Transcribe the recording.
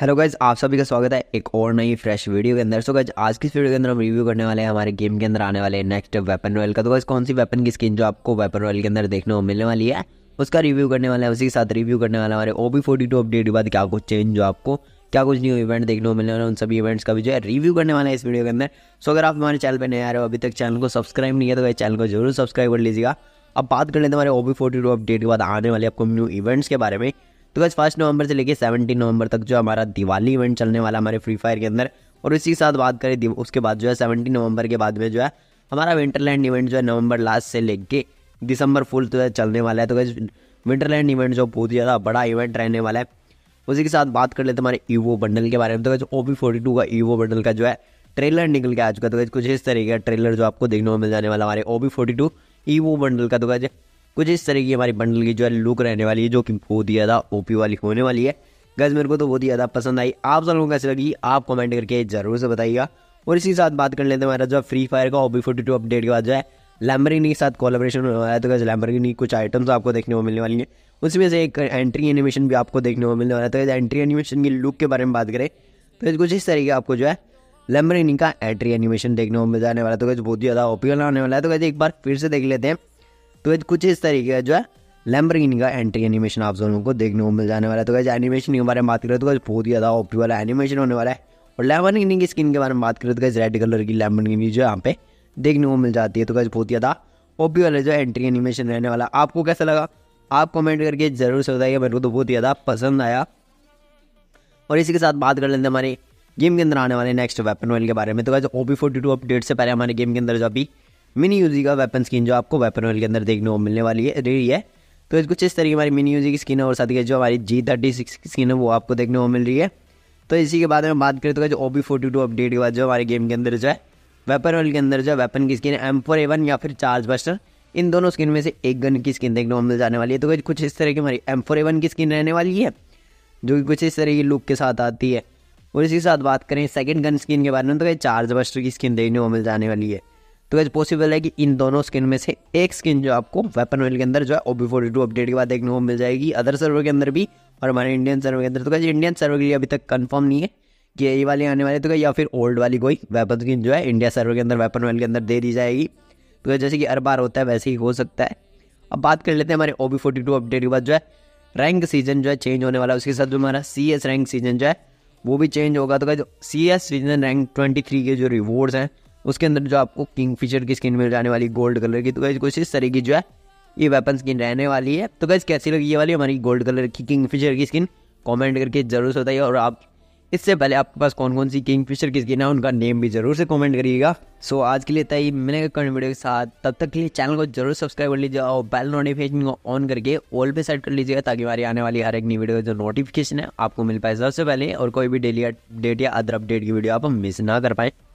hello guys आप सभी का स्वागत है एक और नई फ्रेश वीडियो के अंदर सो गाइज आज की वीडियो के अंदर हम रिव्यू करने वाले हैं हमारे गेम के अंदर आने वाले नेक्स्ट वेपन रॉयल का तो गाइज कौन सी वेपन की स्किन जो आपको वेपन रॉयल के अंदर देखने को मिलने वाली है उसका रिव्यू करने वाला है उसी के साथ रिव्यू करने वाला हमारे O B forty two update के बाद क्या कुछ चेंज जो आपको क्या कुछ न्यू इवेंट देखने को मिलने वाले उन सभी इवेंट्स का भी जो है रिव्यू करने वाला है इस वीडियो के अंदर सो अगर आप हमारे चैनल पर नए आ रहे हो अभी तक चैनल को सब्सक्राइब नहीं किया तो भाई चैनल को जरूर सब्सक्राइब कर लीजिएगा अब बात कर लेते हैं हमारे O B forty two update के बाद आने वाले आपको न्यू इवेंट्स के बारे में तो बस फर्स्ट नवंबर से लेकर सेवनटीन नवंबर तक जो हमारा दिवाली इवेंट चलने वाला हमारे फ्री फायर के अंदर और इसी के साथ बात करें उसके बाद जो है सेवनटीन नवंबर के बाद में जो है हमारा विंटरलैंड इवेंट जो है नवंबर लास्ट से लेके दिसंबर फुल तो चलने वाला है तो गैस विंटरलैंड इवेंट जो बहुत ही ज़्यादा बड़ा इवेंट रहने वाला है उसी के साथ बात कर लेते हमारे ईवो बंडल के बारे में तो गैस ओ फोर्टी टू का ईवो बंडल का जो है ट्रेलर निकल के आ चुका तो गैस कुछ इस तरीके का ट्रेलर जो आपको देखने को मिल जाने वाला हमारे O P forty two evo bundle का तो गैस कुछ इस तरह की हमारी बंडल की जो है लुक रहने वाली है जो कि बहुत ही ज़्यादा ओ वाली होने वाली है गैस मेरे को तो बहुत ही ज़्यादा पसंद आई आप सब लोगों को कैसी लगी आप कमेंट करके ज़रूर से बताइएगा और इसी साथ बात कर लेते हैं हमारा जो फ्री फायर का ओबी फोर्टी टू अपडेट के बाद जो है लैम्बरिनी के साथ कोलाब्रेशन होने वाला है तो कैसे लैम्बरिनी कुछ आइटम्स आपको देखने को मिलने वाली हैं उसमें से एक एंट्री एनिमेशन भी आपको देखने को मिलने वाला है तो कैसे एंट्री एनिमेशन की लुक के बारे में बात करें तो कुछ इस तरीके आपको जो है लैम्बरिनी का एंट्री एनिमेशन देखने को मिल जाने वाला है तो कैसे बहुत ही ज़्यादा ओपिकल होने वाला है तो कैसे एक बार फिर से देख लेते हैं तो कुछ इस तरीके का जो है लैम्बरगिनी का एंट्री एनिमेशन आप लोगों को देखने को मिल जाने वाला है तो कैसे एनिमेशन के बारे में बात करें तो कैसे बहुत ही ज़्यादा ओपी वाला एनिमेशन होने वाला है और लैम्बरगिनी की स्किन के बारे में बात करें तो कैसे रेड कलर की लैम्बरगिनी जो यहाँ पे देखने को मिल जाती है तो कैसे बहुत ही ज़्यादा ओपी वाला जो एंट्री एनिमेशन रहने वाला आपको कैसा लगा आप कमेंट करके ज़रूर से बताइए मेरे को तो बहुत ही ज़्यादा पसंद आया और इसी के साथ बात कर लेते हैं हमारे गेम के अंदर आने वाले नेक्स्ट वेपन वेल के बारे में तो कैसे ओपी फोर्टी टू अपडेट से पहले हमारे गेम के अंदर जो अभी मिनी यूजी का वेपन स्किन जो आपको वेपन वेल के अंदर देखने को मिलने वाली है रही है तो कुछ इस तरीके हमारी मिनी यूजी की स्किन है और साथ ही जो हमारी जी थर्टी सिक्स की स्किन है वो आपको देखने को मिल रही है तो इसी के बाद में बात करें तो जो O B forty two update के बाद जो हमारे गेम के अंदर जो है वेपन वेल के अंदर जो है वेपन की स्किन एम फोर एवन या फिर चार्ज बस्टर इन दोनों स्किन में से एक गन की स्किन देखने को मिल जाने वाली है तो कुछ इस तरह की हमारी एम फोर एवन की स्किन रहने वाली है जो कि कुछ इस तरह की लुक के साथ आती है और इसी के साथ बात करें सेकेंड गन स्किन के बारे में तो चार्ज बस्टर की स्किन देखने को मिल जाने वाली है तो वैसे पॉसिबल है कि इन दोनों स्किन में से एक स्किन जो आपको वेपन वेल के अंदर जो है O B forty two update के बाद देखने को मिल जाएगी अदर सर्वर के अंदर भी और हमारे इंडियन सर्वर के अंदर तो क्या इंडियन सर्वर के लिए अभी तक कन्फर्म नहीं है कि यही वाली आने वाली तो या फिर ओल्ड वाली कोई वेपन स्किन जो है इंडिया सर्वर के अंदर वेपन वेल के अंदर दे दी जाएगी तो जैसे कि हर बार होता है वैसे ही हो सकता है अब बात कर लेते हैं हमारे O B forty two update के बाद जो है रैंक सीजन जो है चेंज होने वाला है उसके साथ जो हमारा सी एस रैंक सीजन जो है वो भी चेंज होगा तो क्या C S season rank twenty three के जो रिवॉर्ड्स हैं उसके अंदर जो आपको किंग फिशर की स्किन मिल जाने वाली गोल्ड कलर की तो गैस कुछ इस तरह की जो है ये वेपन स्किन रहने वाली है तो गैस कैसी लगी ये वाली हमारी गोल्ड कलर की किंग फिशर की स्किन कॉमेंट करके जरूर बताइए और आप इससे पहले आपके पास कौन कौन सी किंग फिशर की स्किन है उनका नेम भी जरूर से कॉमेंट करिएगा सो आज के लिए तय मैंने करंट वीडियो के साथ तब तक के लिए चैनल को जरूर सब्सक्राइब कर लीजिए और बेल नोटिफिकेशन को ऑन करके ऑल पे सेट कर लीजिएगा ताकि हमारी आने वाली हर एक नई वीडियो का जो नोटिफिकेशन है आपको मिल पाए सबसे पहले और कोई भी डेली अपडेट या अदर अपडेट की वीडियो आप मिस ना कर पाएँ